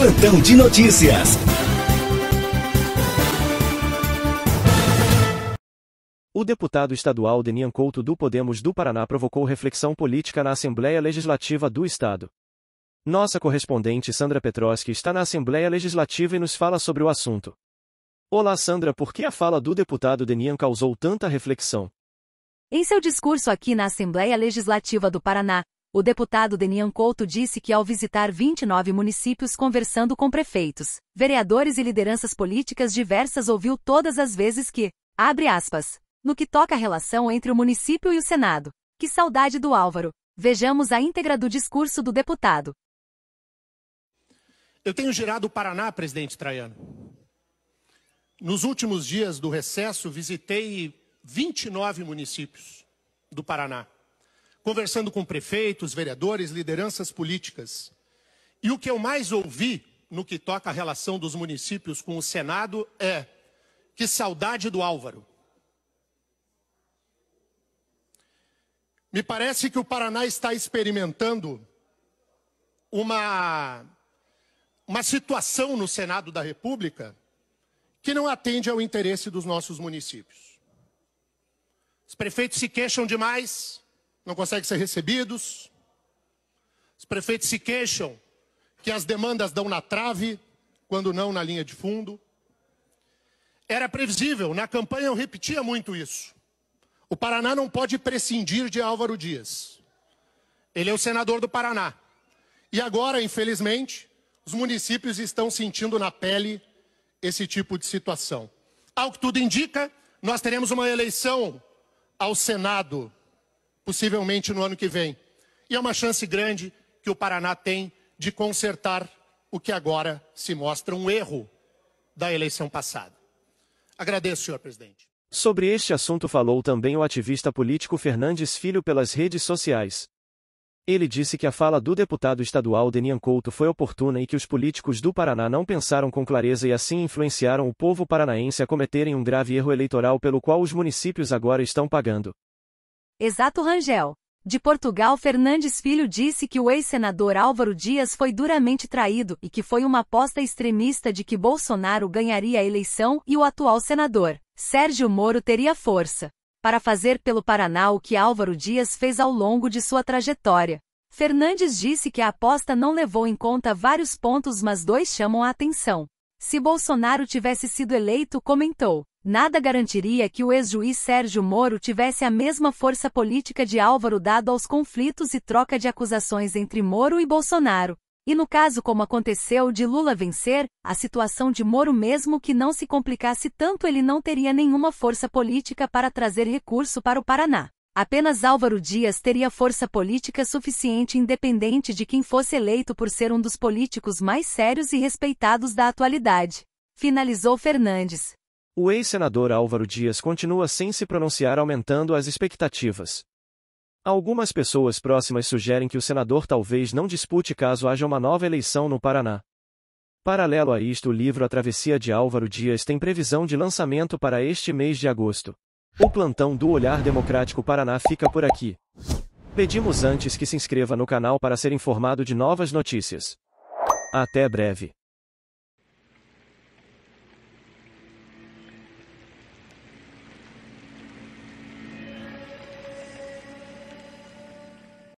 Plantão de notícias. O deputado estadual Denian Couto do Podemos do Paraná provocou reflexão política na Assembleia Legislativa do Estado. Nossa correspondente Sandra Petroski está na Assembleia Legislativa e nos fala sobre o assunto. Olá Sandra, por que a fala do deputado Denian causou tanta reflexão? Em seu discurso aqui na Assembleia Legislativa do Paraná, o deputado Denian Couto disse que ao visitar 29 municípios conversando com prefeitos, vereadores e lideranças políticas diversas ouviu todas as vezes que, abre aspas, no que toca a relação entre o município e o Senado. Que saudade do Álvaro. Vejamos a íntegra do discurso do deputado. Eu tenho girado o Paraná, presidente Traiano. Nos últimos dias do recesso, visitei 29 municípios do Paraná conversando com prefeitos, vereadores, lideranças políticas. E o que eu mais ouvi no que toca a relação dos municípios com o Senado é: que saudade do Álvaro. Me parece que o Paraná está experimentando uma, uma situação no Senado da República que não atende ao interesse dos nossos municípios. Os prefeitos se queixam demais, não conseguem ser recebidos. Os prefeitos se queixam que as demandas dão na trave, quando não na linha de fundo. Era previsível, na campanha eu repetia muito isso. O Paraná não pode prescindir de Álvaro Dias. Ele é o senador do Paraná. E agora, infelizmente, os municípios estão sentindo na pele esse tipo de situação. Ao que tudo indica, nós teremos uma eleição ao Senado possivelmente no ano que vem. E é uma chance grande que o Paraná tem de consertar o que agora se mostra um erro da eleição passada. Agradeço, senhor presidente. Sobre este assunto falou também o ativista político Fernandes Filho pelas redes sociais. Ele disse que a fala do deputado estadual Denian Couto foi oportuna e que os políticos do Paraná não pensaram com clareza e assim influenciaram o povo paranaense a cometerem um grave erro eleitoral pelo qual os municípios agora estão pagando. Exato Rangel. De Portugal, Fernandes Filho disse que o ex-senador Álvaro Dias foi duramente traído e que foi uma aposta extremista de que Bolsonaro ganharia a eleição e o atual senador, Sérgio Moro, teria força para fazer pelo Paraná o que Álvaro Dias fez ao longo de sua trajetória. Fernandes disse que a aposta não levou em conta vários pontos, mas dois chamam a atenção. Se Bolsonaro tivesse sido eleito, comentou, Nada garantiria que o ex-juiz Sérgio Moro tivesse a mesma força política de Álvaro dado aos conflitos e troca de acusações entre Moro e Bolsonaro. E no caso como aconteceu de Lula vencer, a situação de Moro mesmo que não se complicasse tanto ele não teria nenhuma força política para trazer recurso para o Paraná. Apenas Álvaro Dias teria força política suficiente independente de quem fosse eleito por ser um dos políticos mais sérios e respeitados da atualidade. Finalizou Fernandes. O ex-senador Álvaro Dias continua sem se pronunciar, aumentando as expectativas. Algumas pessoas próximas sugerem que o senador talvez não dispute caso haja uma nova eleição no Paraná. Paralelo a isto, o livro A Travessia de Álvaro Dias tem previsão de lançamento para este mês de agosto. O plantão do Olhar Democrático Paraná fica por aqui. Pedimos antes que se inscreva no canal para ser informado de novas notícias. Até breve.